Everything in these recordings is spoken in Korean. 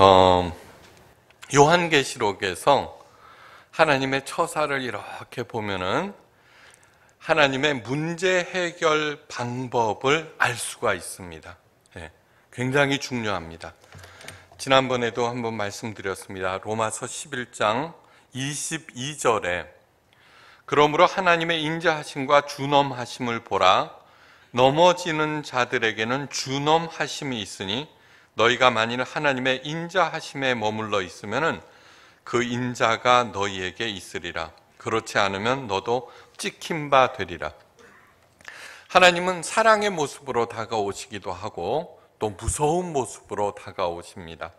어, 요한계시록에서 하나님의 처사를 이렇게 보면은 하나님의 문제 해결 방법을 알 수가 있습니다. 네, 굉장히 중요합니다. 지난번에도 한번 말씀드렸습니다. 로마서 11장 22절에 그러므로 하나님의 인자하심과 준엄하심을 보라 넘어지는 자들에게는 준엄하심이 있으니 너희가 만일 하나님의 인자하심에 머물러 있으면그 인자가 너희에게 있으리라. 그렇지 않으면 너도 찍힌 바 되리라. 하나님은 사랑의 모습으로 다가오시기도 하고 또 무서운 모습으로 다가오십니다.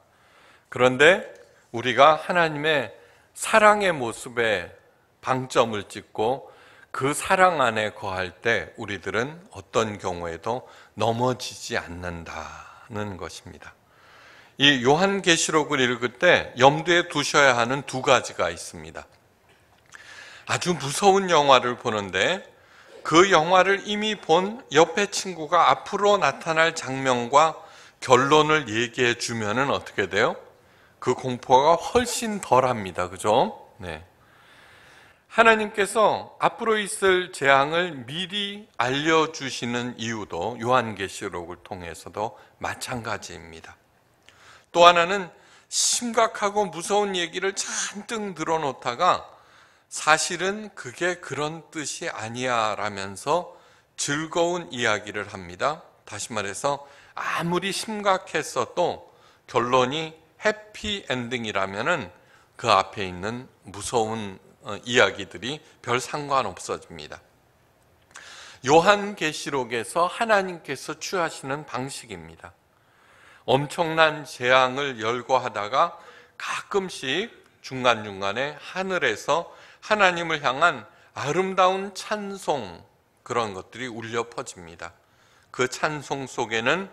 그런데 우리가 하나님의 사랑의 모습에 방점을 찍고 그 사랑 안에 거할 때 우리들은 어떤 경우에도 넘어지지 않는다는 것입니다. 이 요한계시록을 읽을 때 염두에 두셔야 하는 두 가지가 있습니다. 아주 무서운 영화를 보는데 그 영화를 이미 본 옆에 친구가 앞으로 나타날 장면과 결론을 얘기해 주면 어떻게 돼요? 그 공포가 훨씬 덜합니다. 그죠? 네. 하나님께서 앞으로 있을 재앙을 미리 알려주시는 이유도 요한계시록을 통해서도 마찬가지입니다. 또 하나는 심각하고 무서운 얘기를 잔뜩 늘어놓다가 사실은 그게 그런 뜻이 아니야 라면서 즐거운 이야기를 합니다. 다시 말해서 아무리 심각했어도 결론이 해피엔딩이라면그 앞에 있는 무서운 어, 이야기들이 별 상관없어집니다. 요한계시록에서 하나님께서 취하시는 방식입니다. 엄청난 재앙을 열거하다가 가끔씩 중간중간에 하늘에서 하나님을 향한 아름다운 찬송 그런 것들이 울려 퍼집니다. 그 찬송 속에는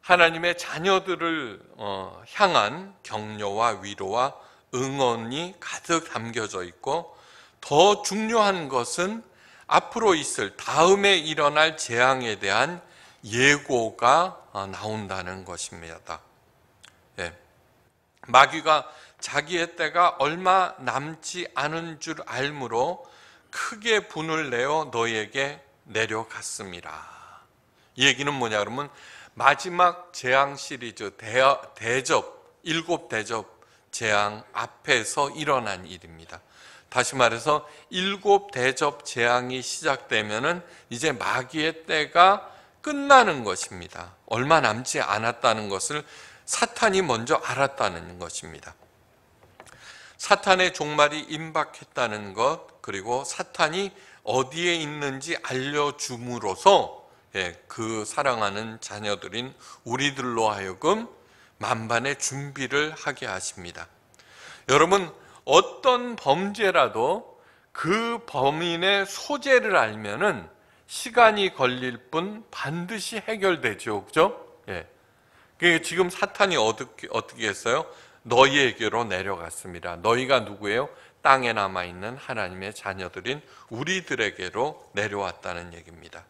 하나님의 자녀들을 어, 향한 격려와 위로와 응원이 가득 담겨져 있고 더 중요한 것은 앞으로 있을 다음에 일어날 재앙에 대한 예고가 어, 나온다는 것입니다. 예. 마귀가 자기의 때가 얼마 남지 않은 줄 알므로 크게 분을 내어 너에게 내려갔습니다. 이 얘기는 뭐냐 그러면 마지막 재앙 시리즈 대접 일곱 대접 재앙 앞에서 일어난 일입니다. 다시 말해서 일곱 대접 재앙이 시작되면 이제 마귀의 때가 끝나는 것입니다. 얼마 남지 않았다는 것을 사탄이 먼저 알았다는 것입니다. 사탄의 종말이 임박했다는 것, 그리고 사탄이 어디에 있는지 알려줌으로써 예, 그 사랑하는 자녀들인 우리들로 하여금 만반의 준비를 하게 하십니다. 여러분, 어떤 범죄라도 그 범인의 소재를 알면은 시간이 걸릴 뿐 반드시 해결되죠. 그죠? 예. 그 지금 사탄이 어떻게, 어떻게 했어요? 너희에게로 내려갔습니다. 너희가 누구예요? 땅에 남아 있는 하나님의 자녀들인 우리들에게로 내려왔다는 얘기입니다.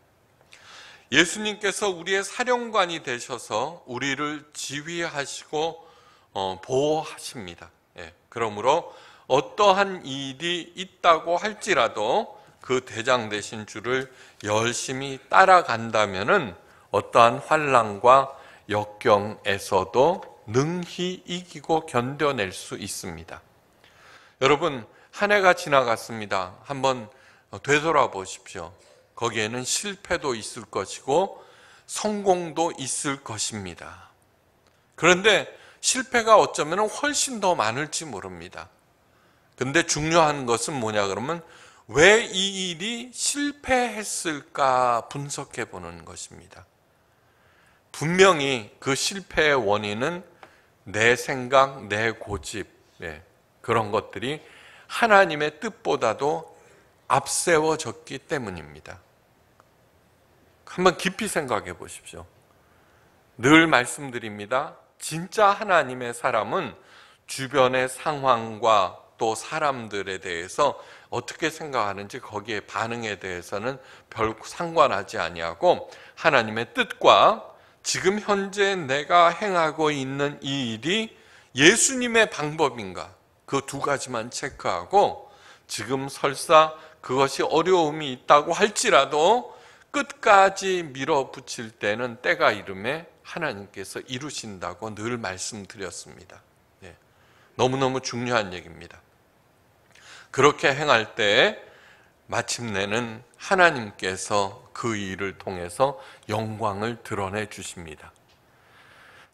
예수님께서 우리의 사령관이 되셔서 우리를 지휘하시고 어, 보호하십니다. 예. 그러므로 어떠한 일이 있다고 할지라도 그 대장 되신 주를 열심히 따라간다면 어떠한 환란과 역경에서도 능히 이기고 견뎌낼 수 있습니다. 여러분 한 해가 지나갔습니다. 한번 되돌아보십시오. 거기에는 실패도 있을 것이고 성공도 있을 것입니다. 그런데 실패가 어쩌면 훨씬 더 많을지 모릅니다. 근데 중요한 것은 뭐냐 그러면 왜이 일이 실패했을까 분석해 보는 것입니다. 분명히 그 실패의 원인은 내 생각, 내 고집, 예, 그런 것들이 하나님의 뜻보다도 앞세워졌기 때문입니다. 한번 깊이 생각해 보십시오. 늘 말씀드립니다. 진짜 하나님의 사람은 주변의 상황과 또 사람들에 대해서 어떻게 생각하는지 거기에 반응에 대해서는 별 상관하지 아니하고 하나님의 뜻과 지금 현재 내가 행하고 있는 이 일이 예수님의 방법인가 그 두 가지만 체크하고 지금 설사 그것이 어려움이 있다고 할지라도 끝까지 밀어붙일 때는 때가 이름에 하나님께서 이루신다고 늘 말씀드렸습니다. 예. 너무너무 중요한 얘기입니다. 그렇게 행할 때 마침내는 하나님께서 그 일을 통해서 영광을 드러내 주십니다.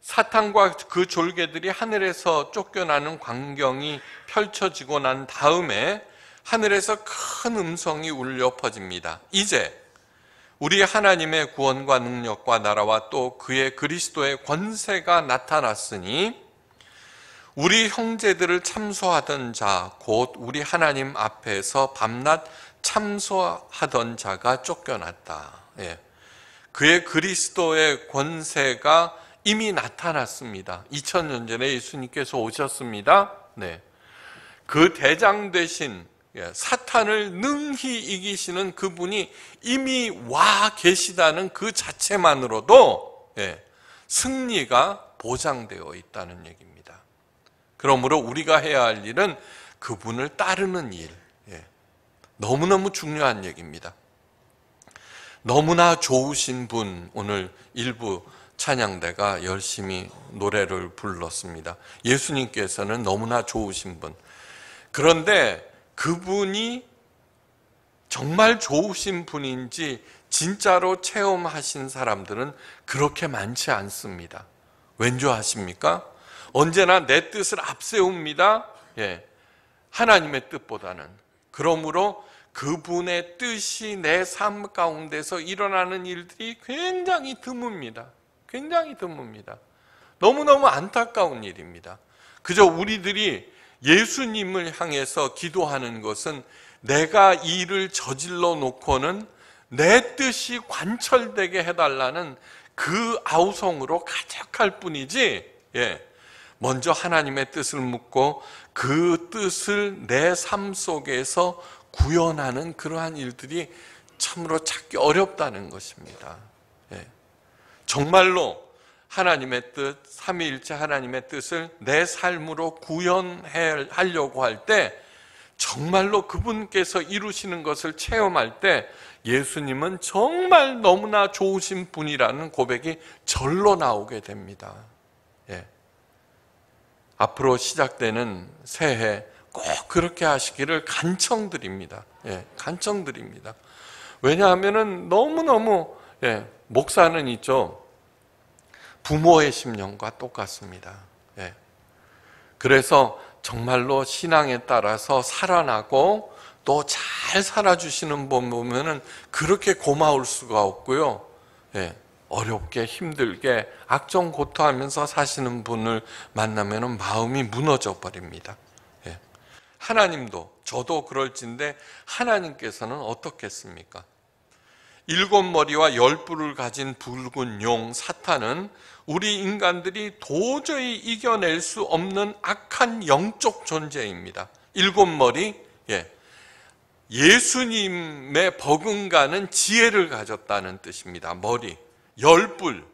사탄과 그 졸개들이 하늘에서 쫓겨나는 광경이 펼쳐지고 난 다음에 하늘에서 큰 음성이 울려 퍼집니다. 이제 우리 하나님의 구원과 능력과 나라와 또 그의 그리스도의 권세가 나타났으니 우리 형제들을 참소하던 자, 곧 우리 하나님 앞에서 밤낮 참소하던 자가 쫓겨났다. 예. 그의 그리스도의 권세가 이미 나타났습니다. 2 0년 전에 예수님께서 오셨습니다. 네. 그 대장 대신 예, 사탄을 능히 이기시는 그분이 이미 와 계시다는 그 자체만으로도 예, 승리가 보장되어 있다는 얘기입니다. 그러므로 우리가 해야 할 일은 그분을 따르는 일. 예. 너무너무 중요한 얘기입니다. 너무나 좋으신 분, 오늘 일부 찬양대가 열심히 노래를 불렀습니다. 예수님께서는 너무나 좋으신 분. 그런데 그분이 정말 좋으신 분인지 진짜로 체험하신 사람들은 그렇게 많지 않습니다. 왠지 아십니까? 언제나 내 뜻을 앞세웁니다. 예. 하나님의 뜻보다는. 그러므로 그분의 뜻이 내 삶 가운데서 일어나는 일들이 굉장히 드뭅니다. 굉장히 드뭅니다. 너무너무 안타까운 일입니다. 그저 우리들이 예수님을 향해서 기도하는 것은 내가 일을 저질러 놓고는 내 뜻이 관철되게 해달라는 그 아우성으로 가득할 뿐이지, 예. 먼저 하나님의 뜻을 묻고 그 뜻을 내 삶 속에서 구현하는 그러한 일들이 참으로 찾기 어렵다는 것입니다. 예. 정말로 하나님의 뜻, 삼위일체 하나님의 뜻을 내 삶으로 구현하려고 할 때 정말로 그분께서 이루시는 것을 체험할 때 예수님은 정말 너무나 좋으신 분이라는 고백이 절로 나오게 됩니다. 앞으로 시작되는 새해 꼭 그렇게 하시기를 간청드립니다. 예, 간청드립니다. 왜냐하면 너무너무 예, 목사는 있죠. 부모의 심령과 똑같습니다. 예. 그래서 정말로 신앙에 따라서 살아나고 또 잘 살아주시는 분보면 그렇게 고마울 수가 없고요. 예. 어렵게 힘들게 악정 고토하면서 사시는 분을 만나면 마음이 무너져 버립니다. 예. 하나님도 저도 그럴진데 하나님께서는 어떻겠습니까? 일곱 머리와 열 뿔을 가진 붉은 용 사탄은 우리 인간들이 도저히 이겨낼 수 없는 악한 영적 존재입니다. 일곱 머리 예. 예수님의 버금가는 지혜를 가졌다는 뜻입니다. 머리 열불.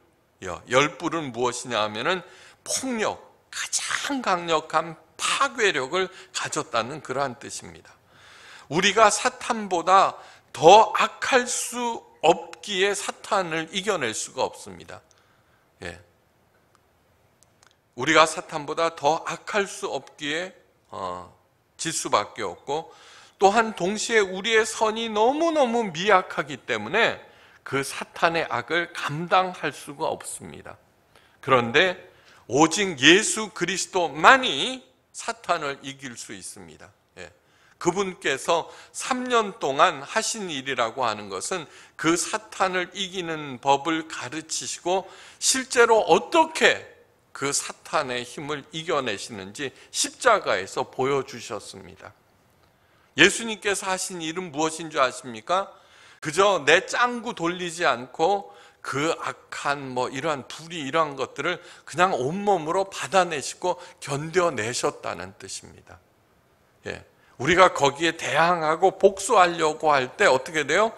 예, 열불은 무엇이냐 하면은 폭력, 가장 강력한 파괴력을 가졌다는 그러한 뜻입니다. 우리가 사탄보다 더 악할 수 없기에 사탄을 이겨낼 수가 없습니다. 예. 우리가 사탄보다 더 악할 수 없기에 어, 질 수밖에 없고 또한 동시에 우리의 선이 너무너무 미약하기 때문에 그 사탄의 악을 감당할 수가 없습니다. 그런데 오직 예수 그리스도만이 사탄을 이길 수 있습니다. 예. 그분께서 3년 동안 하신 일이라고 하는 것은 그 사탄을 이기는 법을 가르치시고 실제로 어떻게 그 사탄의 힘을 이겨내시는지 십자가에서 보여주셨습니다. 예수님께서 하신 일은 무엇인 줄 아십니까? 그저 내 짱구 돌리지 않고 그 악한 뭐 이러한 불이 이러한 것들을 그냥 온몸으로 받아내시고 견뎌내셨다는 뜻입니다. 예. 우리가 거기에 대항하고 복수하려고 할 때 어떻게 돼요?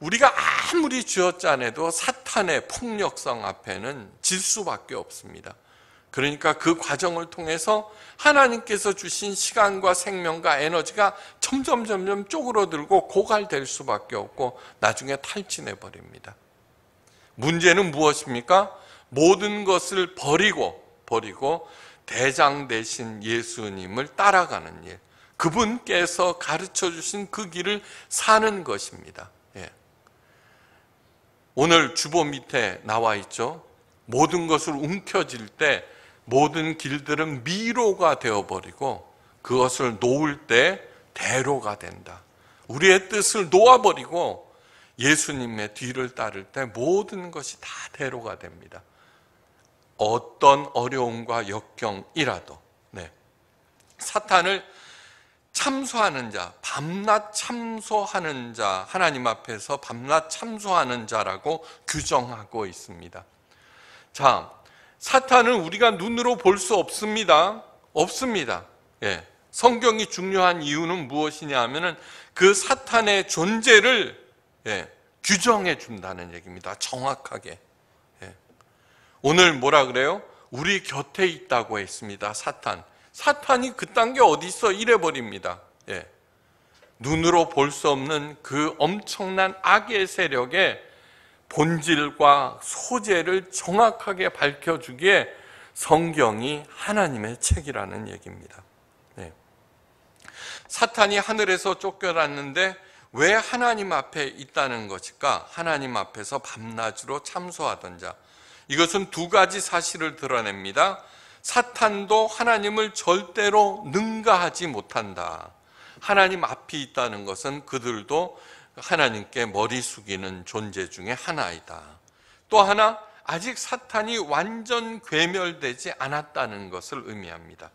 우리가 아무리 쥐어짜내도 사탄의 폭력성 앞에는 질 수밖에 없습니다. 그러니까 그 과정을 통해서 하나님께서 주신 시간과 생명과 에너지가 점점 점점 쪼그러들고 고갈될 수밖에 없고 나중에 탈진해 버립니다. 문제는 무엇입니까? 모든 것을 버리고 버리고 대장 대신 예수님을 따라가는 일. 그분께서 가르쳐 주신 그 길을 사는 것입니다. 예. 오늘 주보 밑에 나와 있죠. 모든 것을 움켜쥘 때 모든 길들은 미로가 되어버리고 그것을 놓을 때 대로가 된다. 우리의 뜻을 놓아버리고 예수님의 뒤를 따를 때 모든 것이 다 대로가 됩니다. 어떤 어려움과 역경이라도 네. 사탄을 참소하는 자, 밤낮 참소하는 자, 하나님 앞에서 밤낮 참소하는 자라고 규정하고 있습니다. 자, 사탄은 우리가 눈으로 볼 수 없습니다. 없습니다. 예. 성경이 중요한 이유는 무엇이냐 하면은 그 사탄의 존재를 예, 규정해 준다는 얘기입니다. 정확하게. 예. 오늘 뭐라 그래요? 우리 곁에 있다고 했습니다. 사탄. 사탄이 그딴 게 어디 있어? 이래 버립니다. 예. 눈으로 볼 수 없는 그 엄청난 악의 세력에 본질과 소재를 정확하게 밝혀주기에 성경이 하나님의 책이라는 얘기입니다. 네. 사탄이 하늘에서 쫓겨났는데 왜 하나님 앞에 있다는 것일까? 하나님 앞에서 밤낮으로 참소하던 자. 이것은 두 가지 사실을 드러냅니다. 사탄도 하나님을 절대로 능가하지 못한다. 하나님 앞이 있다는 것은 그들도 하나님께 머리 숙이는 존재 중에 하나이다. 또 하나 아직 사탄이 완전 괴멸되지 않았다는 것을 의미합니다.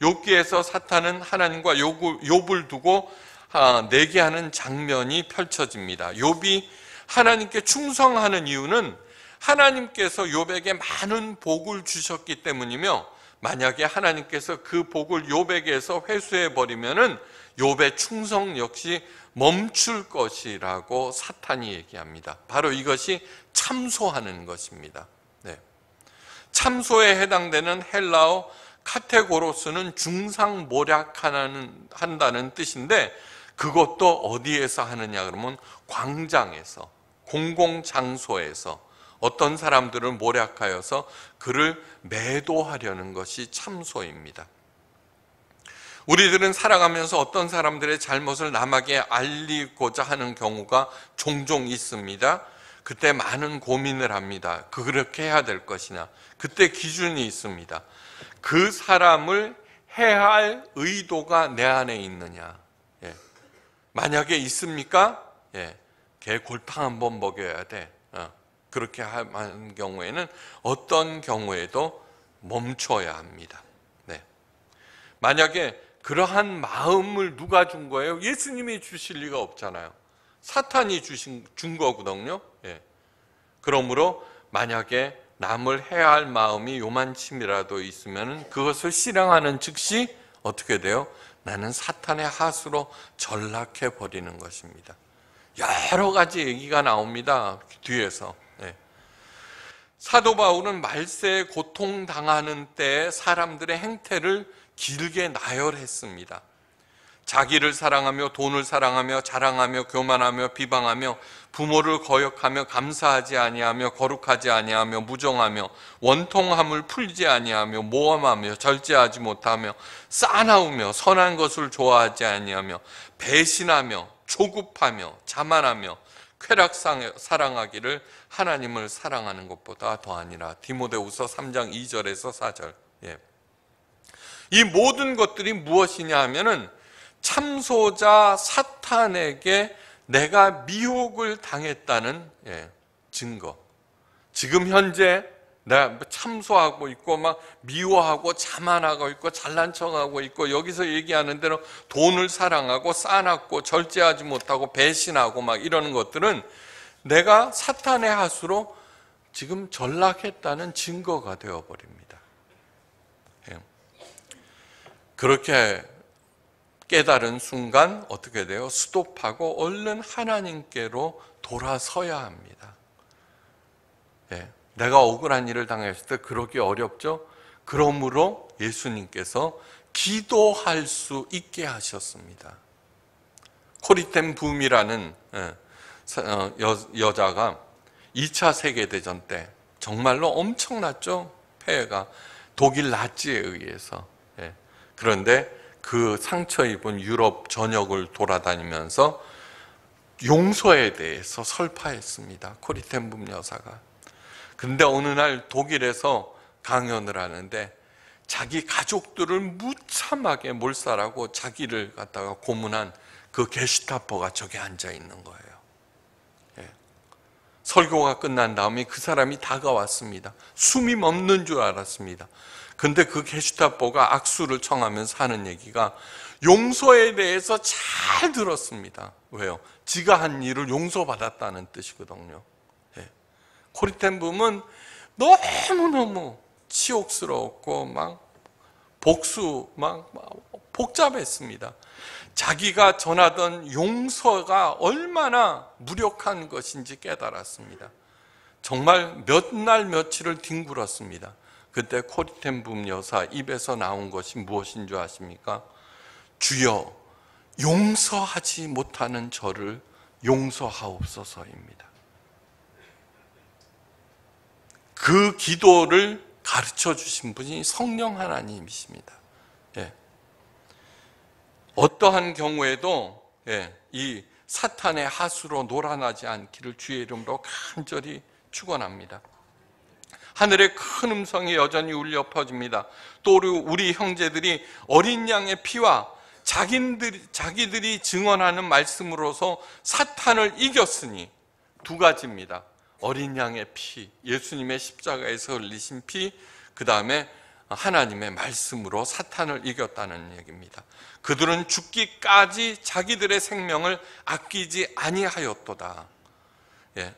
욥기에서 사탄은 하나님과 욥을 두고 아, 내게 하는 장면이 펼쳐집니다. 욥이 하나님께 충성하는 이유는 하나님께서 욥에게 많은 복을 주셨기 때문이며 만약에 하나님께서 그 복을 욥에게서 회수해 버리면은 욥의 충성 역시 멈출 것이라고 사탄이 얘기합니다. 바로 이것이 참소하는 것입니다. 네. 참소에 해당되는 헬라어 카테고로스는 중상 모략하는 한다는 뜻인데 그것도 어디에서 하느냐 그러면 광장에서 공공 장소에서 어떤 사람들을 모략하여서 그를 매도하려는 것이 참소입니다. 우리들은 살아가면서 어떤 사람들의 잘못을 남에게 알리고자 하는 경우가 종종 있습니다. 그때 많은 고민을 합니다. 그렇게 해야 될 것이냐. 그때 기준이 있습니다. 그 사람을 해할 의도가 내 안에 있느냐. 예. 만약에 있습니까? 예. 개 골탕 한번 먹여야 돼. 어. 그렇게 한 경우에는 어떤 경우에도 멈춰야 합니다. 네. 만약에 그러한 마음을 누가 준 거예요? 예수님이 주실 리가 없잖아요. 사탄이 주신 준 거거든요. 예. 그러므로 만약에 남을 해야 할 마음이 요만침이라도 있으면 그것을 실행하는 즉시 어떻게 돼요? 나는 사탄의 하수로 전락해 버리는 것입니다. 여러 가지 얘기가 나옵니다. 뒤에서. 예. 사도 바울은 말세에 고통당하는 때 사람들의 행태를 길게 나열했습니다. 자기를 사랑하며 돈을 사랑하며 자랑하며 교만하며 비방하며 부모를 거역하며 감사하지 아니하며 거룩하지 아니하며 무정하며 원통함을 풀지 아니하며 모함하며 절제하지 못하며 싸나우며 선한 것을 좋아하지 아니하며 배신하며 조급하며 자만하며 쾌락 사랑하기를 하나님을 사랑하는 것보다 더하니라 디모데후서 3장 2절에서 4절 예. 이 모든 것들이 무엇이냐 하면은 참소자 사탄에게 내가 미혹을 당했다는 예, 증거. 지금 현재 내가 뭐 참소하고 있고 막 미워하고 자만하고 있고 잘난 척하고 있고 여기서 얘기하는 대로 돈을 사랑하고 싸놨고 절제하지 못하고 배신하고 막 이러는 것들은 내가 사탄의 하수로 지금 전락했다는 증거가 되어버립니다. 그렇게 깨달은 순간 어떻게 돼요? 스톱하고 얼른 하나님께로 돌아서야 합니다. 예, 내가 억울한 일을 당했을 때 그러기 어렵죠? 그러므로 예수님께서 기도할 수 있게 하셨습니다. 코리템 붐이라는 예, 어, 여자가 2차 세계대전 때 정말로 엄청났죠? 폐해가 독일 나치에 의해서 그런데 그 상처 입은 유럽 전역을 돌아다니면서 용서에 대해서 설파했습니다. 코리텐붐 여사가. 근데 어느 날 독일에서 강연을 하는데 자기 가족들을 무참하게 몰살하고 자기를 갖다가 고문한 그 게시타포가 저기 앉아 있는 거예요. 예. 설교가 끝난 다음에 그 사람이 다가왔습니다. 숨이 멎는 줄 알았습니다. 근데 그 게슈타포가 악수를 청하면서 하는 얘기가 용서에 대해서 잘 들었습니다. 왜요? 지가 한 일을 용서받았다는 뜻이거든요. 예. 코리텐붐은 너무너무 치욕스러웠고 막 복수 막 복잡했습니다. 자기가 전하던 용서가 얼마나 무력한 것인지 깨달았습니다. 정말 몇 날 며칠을 뒹굴었습니다. 그때 코리텐붐 여사 입에서 나온 것이 무엇인 줄 아십니까? 주여 용서하지 못하는 저를 용서하옵소서입니다. 그 기도를 가르쳐 주신 분이 성령 하나님이십니다. 예. 어떠한 경우에도 예, 이 사탄의 하수로 놀아나지 않기를 주의 이름으로 간절히 축원합니다. 하늘의큰 음성이 여전히 울려 퍼집니다. 또 우리 형제들이 어린 양의 피와 자기들이, 자기들이 증언하는 말씀으로서 사탄을 이겼으니 두 가지입니다. 어린 양의 피, 예수님의 십자가에서 흘리신 피, 그 다음에 하나님의 말씀으로 사탄을 이겼다는 얘기입니다. 그들은 죽기까지 자기들의 생명을 아끼지 아니하였도다. 예.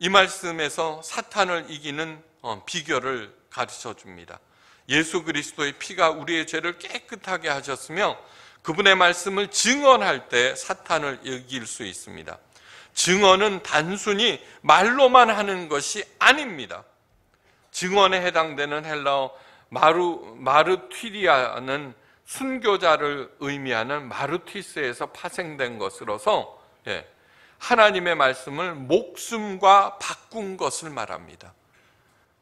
이 말씀에서 사탄을 이기는 어, 비결을 가르쳐 줍니다. 예수 그리스도의 피가 우리의 죄를 깨끗하게 하셨으며 그분의 말씀을 증언할 때 사탄을 이길 수 있습니다. 증언은 단순히 말로만 하는 것이 아닙니다. 증언에 해당되는 헬라어 마루 마르튀리아는 순교자를 의미하는 마르티스에서 파생된 것으로서 예, 하나님의 말씀을 목숨과 바꾼 것을 말합니다.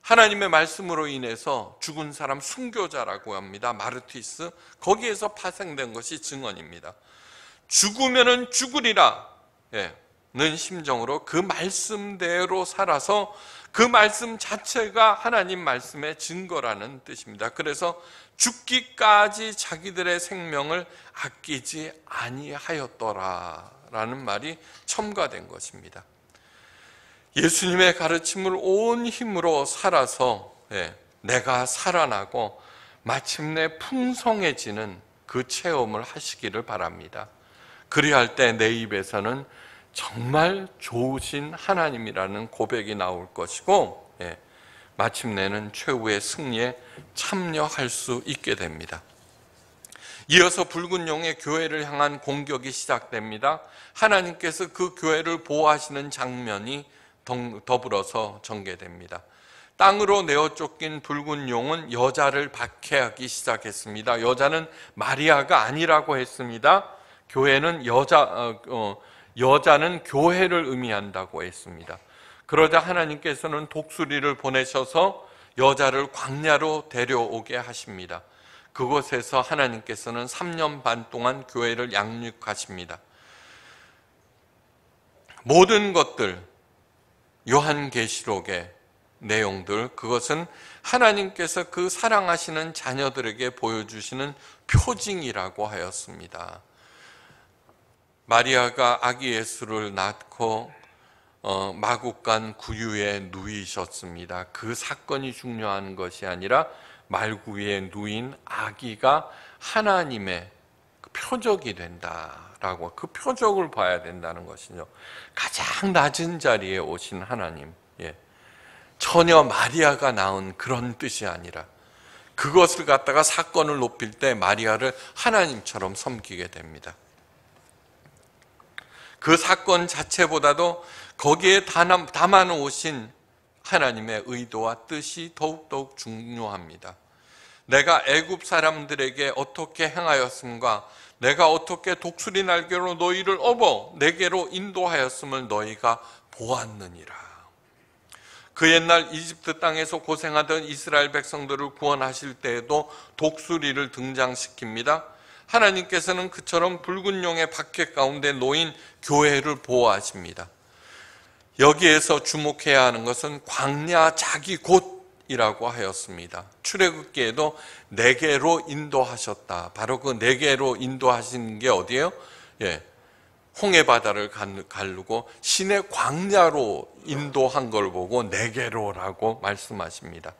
하나님의 말씀으로 인해서 죽은 사람 순교자라고 합니다. 마르티스. 거기에서 파생된 것이 증언입니다. 죽으면은 죽으리라. 예. 는 심정으로 그 말씀대로 살아서 그 말씀 자체가 하나님 말씀의 증거라는 뜻입니다. 그래서 죽기까지 자기들의 생명을 아끼지 아니하였더라라는 말이 첨가된 것입니다. 예수님의 가르침을 온 힘으로 살아서 예, 내가 살아나고 마침내 풍성해지는 그 체험을 하시기를 바랍니다. 그리할 때 내 입에서는 정말 좋으신 하나님이라는 고백이 나올 것이고 예, 마침내는 최후의 승리에 참여할 수 있게 됩니다. 이어서 붉은 용의 교회를 향한 공격이 시작됩니다. 하나님께서 그 교회를 보호하시는 장면이 더불어서 전개됩니다. 땅으로 내어 쫓긴 붉은 용은 여자를 박해하기 시작했습니다. 여자는 마리아가 아니라고 했습니다. 교회는 여자 어, 어 여자는 교회를 의미한다고 했습니다. 그러자 하나님께서는 독수리를 보내셔서 여자를 광야로 데려오게 하십니다. 그곳에서 하나님께서는 3년 반 동안 교회를 양육하십니다. 모든 것들 요한계시록의 내용들 그것은 하나님께서 그 사랑하시는 자녀들에게 보여주시는 표징이라고 하였습니다. 마리아가 아기 예수를 낳고 어, 마국간 구유에 누이셨습니다. 그 사건이 중요한 것이 아니라 말구에 누인 아기가 하나님의 표적이 된다라고 그 표적을 봐야 된다는 것이죠. 가장 낮은 자리에 오신 하나님, 예. 처녀 마리아가 낳은 그런 뜻이 아니라 그것을 갖다가 사건을 높일 때 마리아를 하나님처럼 섬기게 됩니다. 그 사건 자체보다도 거기에 담아 놓으신 하나님의 의도와 뜻이 더욱더욱 중요합니다. 내가 애굽 사람들에게 어떻게 행하였음과 내가 어떻게 독수리 날개로 너희를 업어 내게로 인도하였음을 너희가 보았느니라. 그 옛날 이집트 땅에서 고생하던 이스라엘 백성들을 구원하실 때에도 독수리를 등장시킵니다. 하나님께서는 그처럼 붉은 용의 박해 가운데 놓인 교회를 보호하십니다. 여기에서 주목해야 하는 것은 광야 자기 곳 이라고 하였습니다. 출애굽기에도 네 개로 인도하셨다. 바로 그네 개로 인도하신 게 어디예요? 예. 홍해 바다를 가르고 신의 광야로 인도한 걸 보고 네 개로라고 말씀하십니다.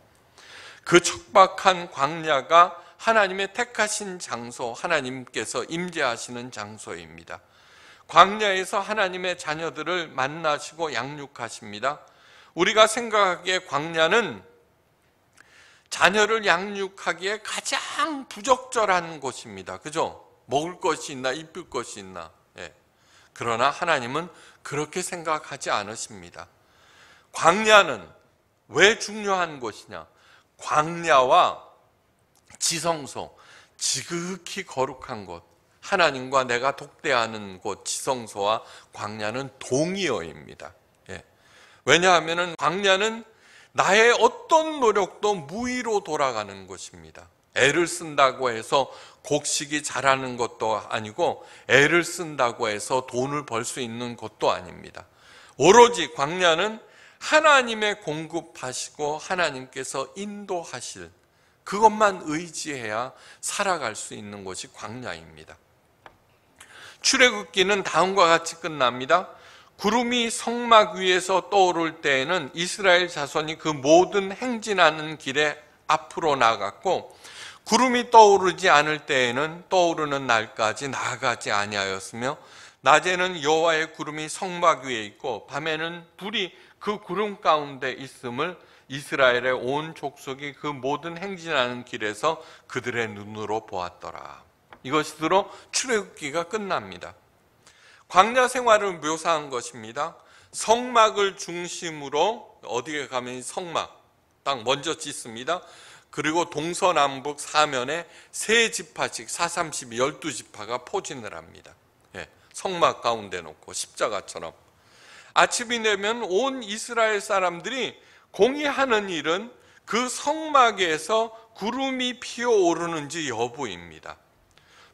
그 척박한 광야가 하나님의 택하신 장소, 하나님께서 임재하시는 장소입니다. 광야에서 하나님의 자녀들을 만나시고 양육하십니다. 우리가 생각하기에 광야는 자녀를 양육하기에 가장 부적절한 곳입니다. 그죠? 먹을 것이 있나, 입힐 것이 있나. 예. 그러나 하나님은 그렇게 생각하지 않으십니다. 광야는 왜 중요한 곳이냐? 광야와 지성소, 지극히 거룩한 곳, 하나님과 내가 독대하는 곳, 지성소와 광야는 동의어입니다. 예. 왜냐하면 광야는 나의 어떤 노력도 무의로 돌아가는 것입니다. 애를 쓴다고 해서 곡식이 자라는 것도 아니고 애를 쓴다고 해서 돈을 벌 수 있는 것도 아닙니다. 오로지 광야는 하나님의 공급하시고 하나님께서 인도하실 그것만 의지해야 살아갈 수 있는 것이 광야입니다. 출애굽기는 다음과 같이 끝납니다. 구름이 성막 위에서 떠오를 때에는 이스라엘 자손이 그 모든 행진하는 길에 앞으로 나갔고 구름이 떠오르지 않을 때에는 떠오르는 날까지 나아가지 아니하였으며 낮에는 여호와의 구름이 성막 위에 있고 밤에는 불이 그 구름 가운데 있음을 이스라엘의 온 족속이 그 모든 행진하는 길에서 그들의 눈으로 보았더라. 이것으로 출애굽기가 끝납니다. 광야 생활을 묘사한 것입니다. 성막을 중심으로 어디에 가면 성막 딱 먼저 짓습니다. 그리고 동서남북 사면에 세 지파씩 430 12지파가 포진을 합니다. 예, 성막 가운데 놓고 십자가처럼 아침이 되면 온 이스라엘 사람들이 공의 하는 일은 그 성막에서 구름이 피어오르는지 여부입니다.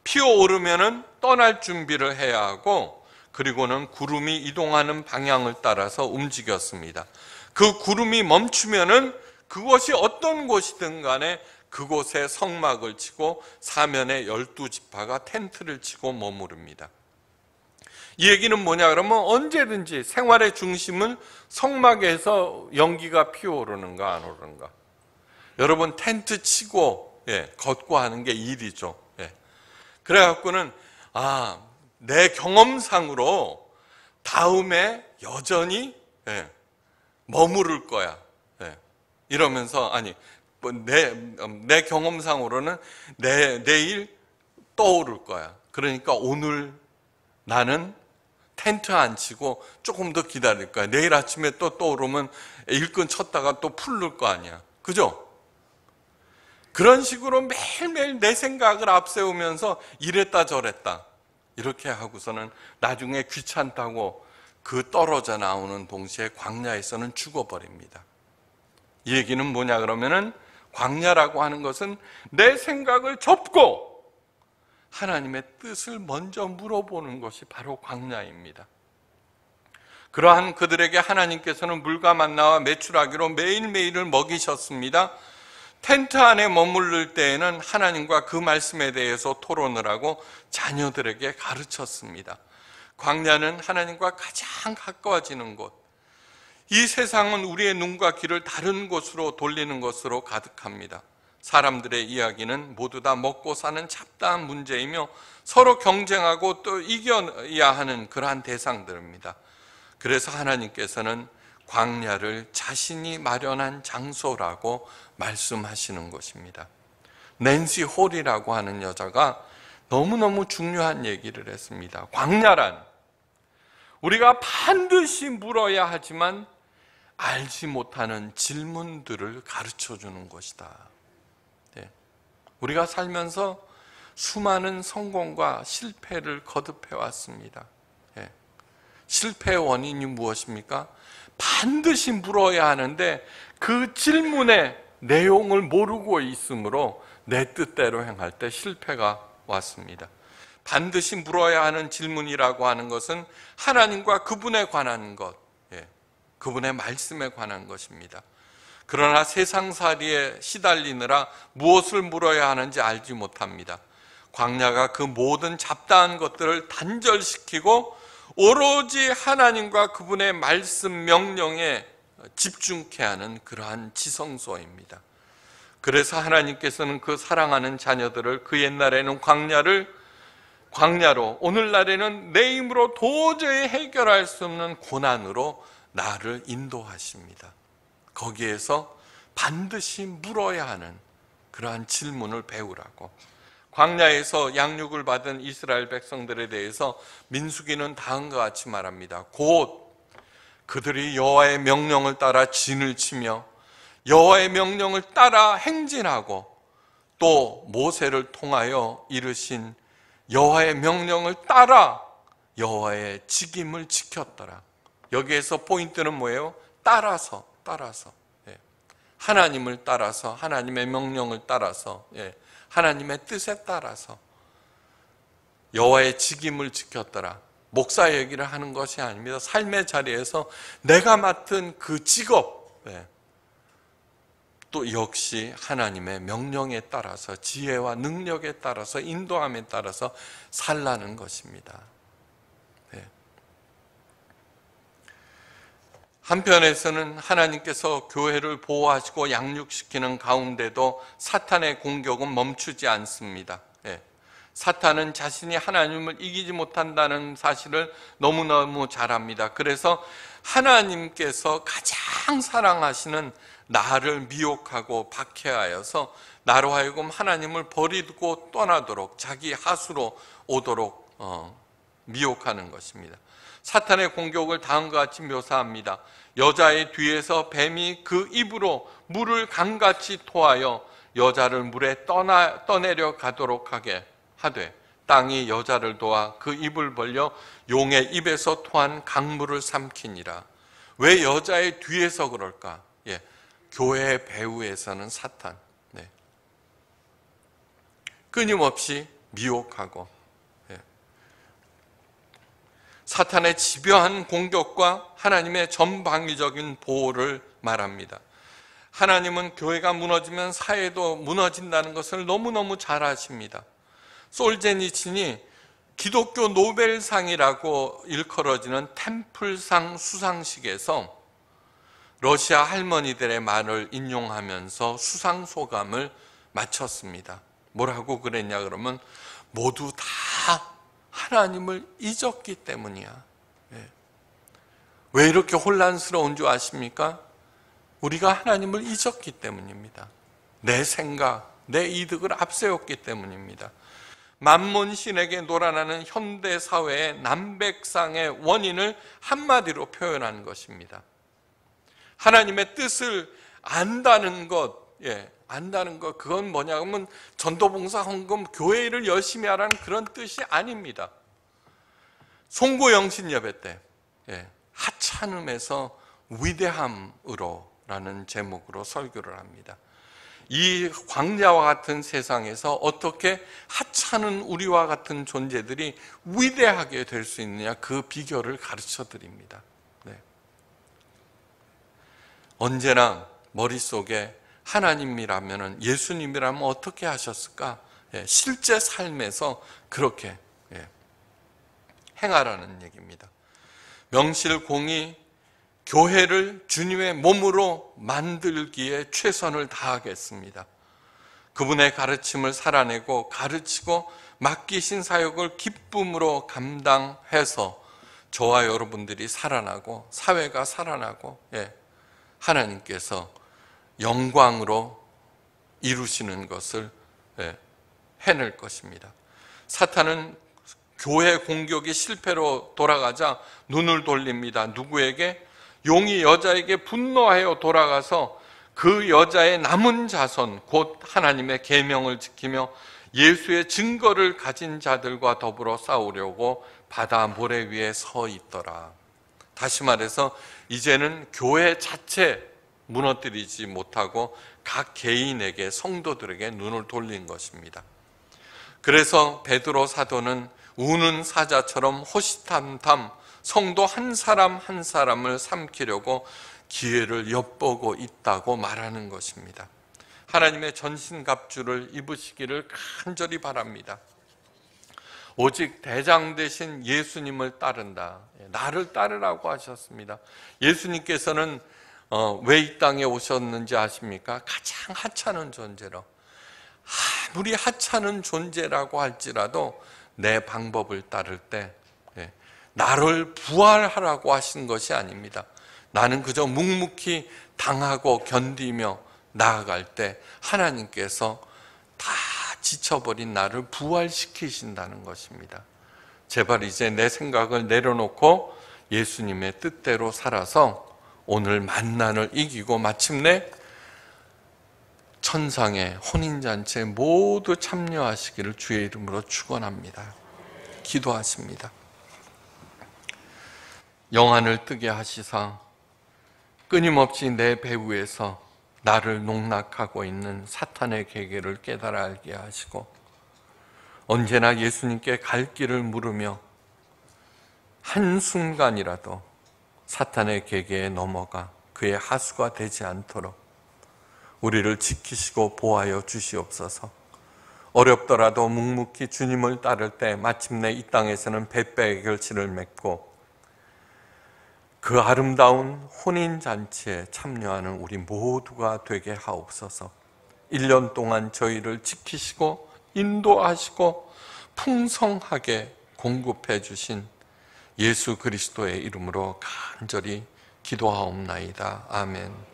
피어오르면 떠날 준비를 해야 하고 그리고는 구름이 이동하는 방향을 따라서 움직였습니다. 그 구름이 멈추면은 그것이 어떤 곳이든 간에 그곳에 성막을 치고 사면에 열두 지파가 텐트를 치고 머무릅니다. 이 얘기는 뭐냐 그러면 언제든지 생활의 중심은 성막에서 연기가 피어오르는가 안 오르는가. 여러분 텐트 치고 예, 걷고 하는 게 일이죠. 예. 그래갖고는 아내 경험상으로 다음에 여전히 예, 머무를 거야. 예, 이러면서 아니 뭐 내, 음, 내 경험상으로는 내, 내일 떠오를 거야. 그러니까 오늘 나는 텐트 안 치고 조금 더 기다릴 거야. 내일 아침에 또 떠오르면 일꾼 쳤다가 또 풀릴 거 아니야. 그죠? 그런 식으로 매일매일 내 생각을 앞세우면서 이랬다 저랬다. 이렇게 하고서는 나중에 귀찮다고 그 떨어져 나오는 동시에 광야에서는 죽어버립니다. 이 얘기는 뭐냐 그러면은 광야라고 하는 것은 내 생각을 접고 하나님의 뜻을 먼저 물어보는 것이 바로 광야입니다. 그러한 그들에게 하나님께서는 물과 만나와 매출하기로 매일매일을 먹이셨습니다. 텐트 안에 머물를 때에는 하나님과 그 말씀에 대해서 토론을 하고 자녀들에게 가르쳤습니다. 광야는 하나님과 가장 가까워지는 곳. 이 세상은 우리의 눈과 귀를 다른 곳으로 돌리는 것으로 가득합니다. 사람들의 이야기는 모두 다 먹고 사는 잡다한 문제이며 서로 경쟁하고 또 이겨야 하는 그러한 대상들입니다. 그래서 하나님께서는 광야를 자신이 마련한 장소라고 말씀하시는 것입니다. 낸시 홀이라고 하는 여자가 너무너무 중요한 얘기를 했습니다. 광야란 우리가 반드시 물어야 하지만 알지 못하는 질문들을 가르쳐 주는 것이다. 네. 우리가 살면서 수많은 성공과 실패를 거듭해 왔습니다. 실패의 원인이 무엇입니까? 반드시 물어야 하는데 그 질문의 내용을 모르고 있으므로 내 뜻대로 행할 때 실패가 왔습니다. 반드시 물어야 하는 질문이라고 하는 것은 하나님과 그분에 관한 것, 예, 그분의 말씀에 관한 것입니다. 그러나 세상살이에 시달리느라 무엇을 물어야 하는지 알지 못합니다. 광야가 그 모든 잡다한 것들을 단절시키고 오로지 하나님과 그분의 말씀 명령에 집중케 하는 그러한 지성소입니다. 그래서 하나님께서는 그 사랑하는 자녀들을 그 옛날에는 광야를 광야로 오늘날에는 내 힘으로 도저히 해결할 수 없는 고난으로 나를 인도하십니다. 거기에서 반드시 물어야 하는 그러한 질문을 배우라고 광야에서 양육을 받은 이스라엘 백성들에 대해서 민수기는 다음과 같이 말합니다. 곧 그들이 여호와의 명령을 따라 진을 치며 여호와의 명령을 따라 행진하고 또 모세를 통하여 이르신 여호와의 명령을 따라 여호와의 직임을 지켰더라. 여기에서 포인트는 뭐예요? 따라서 따라서 예. 하나님을 따라서 하나님의 명령을 따라서 예. 하나님의 뜻에 따라서 여호와의 직임을 지켰더라. 목사 얘기를 하는 것이 아닙니다. 삶의 자리에서 내가 맡은 그 직업, 예. 또 역시 하나님의 명령에 따라서 지혜와 능력에 따라서 인도함에 따라서 살라는 것입니다. 한편에서는 하나님께서 교회를 보호하시고 양육시키는 가운데도 사탄의 공격은 멈추지 않습니다. 예. 사탄은 자신이 하나님을 이기지 못한다는 사실을 너무너무 잘 압니다. 그래서 하나님께서 가장 사랑하시는 나를 미혹하고 박해하여서 나로 하여금 하나님을 버리고 떠나도록 자기 하수로 오도록 어, 미혹하는 것입니다. 사탄의 공격을 다음과 같이 묘사합니다. 여자의 뒤에서 뱀이 그 입으로 물을 강같이 토하여 여자를 물에 떠나, 떠내려 가도록 하게 하되 땅이 여자를 도와 그 입을 벌려 용의 입에서 토한 강물을 삼키니라. 왜 여자의 뒤에서 그럴까? 예, 교회 배후에서는 사탄. 네. 끊임없이 미혹하고 사탄의 집요한 공격과 하나님의 전방위적인 보호를 말합니다. 하나님은 교회가 무너지면 사회도 무너진다는 것을 너무너무 잘 아십니다. 솔제니친이 기독교 노벨상이라고 일컬어지는 템플상 수상식에서 러시아 할머니들의 말을 인용하면서 수상 소감을 마쳤습니다. 뭐라고 그랬냐 그러면 모두 다 하나님을 잊었기 때문이야. 예. 왜 이렇게 혼란스러운 줄 아십니까? 우리가 하나님을 잊었기 때문입니다. 내 생각, 내 이득을 앞세웠기 때문입니다. 만몬신에게 놀아나는 현대 사회의 남백상의 원인을 한마디로 표현한 것입니다. 하나님의 뜻을 안다는 것, 예, 안다는 것 그건 뭐냐면 전도봉사 헌금 교회를 열심히 하라는 그런 뜻이 아닙니다. 송고영신 여배때 예, 하찮음에서 위대함으로라는 제목으로 설교를 합니다. 이 광야와 같은 세상에서 어떻게 하찮은 우리와 같은 존재들이 위대하게 될 수 있느냐 그 비결을 가르쳐 드립니다. 네. 언제나 머릿속에 하나님이라면 예수님이라면 어떻게 하셨을까? 예, 실제 삶에서 그렇게 예, 행하라는 얘기입니다. 명실공히 교회를 주님의 몸으로 만들기에 최선을 다하겠습니다. 그분의 가르침을 살아내고 가르치고 맡기신 사역을 기쁨으로 감당해서 저와 여러분들이 살아나고 사회가 살아나고 예, 하나님께서 영광으로 이루시는 것을 예, 해낼 것입니다. 사탄은 교회 공격이 실패로 돌아가자 눈을 돌립니다. 누구에게? 용이 여자에게 분노하여 돌아가서 그 여자의 남은 자손, 곧 하나님의 계명을 지키며 예수의 증거를 가진 자들과 더불어 싸우려고 바다 모래 위에 서 있더라. 다시 말해서 이제는 교회 자체 무너뜨리지 못하고 각 개인에게 성도들에게 눈을 돌린 것입니다. 그래서 베드로 사도는 우는 사자처럼 호시탐탐 성도 한 사람 한 사람을 삼키려고 기회를 엿보고 있다고 말하는 것입니다. 하나님의 전신갑주를 입으시기를 간절히 바랍니다. 오직 대장 대신 예수님을 따른다. 나를 따르라고 하셨습니다. 예수님께서는 어, 왜 이 땅에 오셨는지 아십니까? 가장 하찮은 존재로. 아무리 하찮은 존재라고 할지라도 내 방법을 따를 때 예, 나를 부활하라고 하신 것이 아닙니다. 나는 그저 묵묵히 당하고 견디며 나아갈 때 하나님께서 다 지쳐버린 나를 부활시키신다는 것입니다. 제발 이제 내 생각을 내려놓고 예수님의 뜻대로 살아서 오늘 만난을 이기고 마침내 천상의 혼인잔치에 모두 참여하시기를 주의 이름으로 축원합니다. 기도하십니다. 영안을 뜨게 하시사 끊임없이 내 배후에서 나를 농락하고 있는 사탄의 계계를 깨달아 알게 하시고 언제나 예수님께 갈 길을 물으며 한순간이라도 사탄의 계계에 넘어가 그의 하수가 되지 않도록 우리를 지키시고 보하여 주시옵소서. 어렵더라도 묵묵히 주님을 따를 때 마침내 이 땅에서는 배배의 결실을 맺고 그 아름다운 혼인 잔치에 참여하는 우리 모두가 되게 하옵소서. 1년 동안 저희를 지키시고 인도하시고 풍성하게 공급해 주신 예수 그리스도의 이름으로 간절히 기도하옵나이다. 아멘.